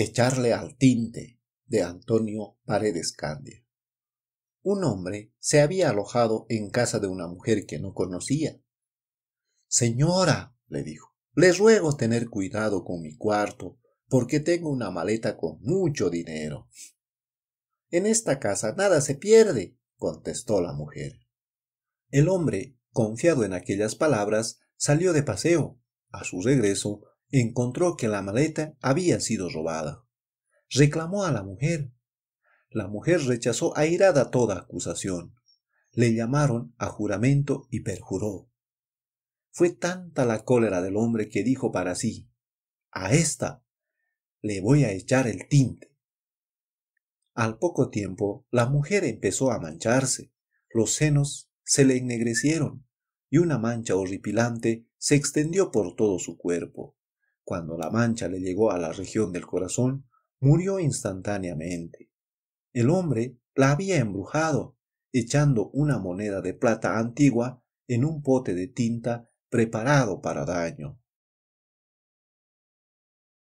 Echarle al tinte de Antonio Paredes Candia. Un hombre se había alojado en casa de una mujer que no conocía. Señora, le dijo, le ruego tener cuidado con mi cuarto, porque tengo una maleta con mucho dinero. En esta casa nada se pierde, contestó la mujer. El hombre, confiado en aquellas palabras, salió de paseo. A su regreso, encontró que la maleta había sido robada. Reclamó a la mujer. La mujer rechazó airada toda acusación. Le llamaron a juramento y perjuró. Fue tanta la cólera del hombre que dijo para sí, a esta le voy a echar el tinte. Al poco tiempo, la mujer empezó a mancharse, los senos se le ennegrecieron y una mancha horripilante se extendió por todo su cuerpo. Cuando la mancha le llegó a la región del corazón, murió instantáneamente. El hombre la había embrujado, echando una moneda de plata antigua en un pote de tinta preparado para daño.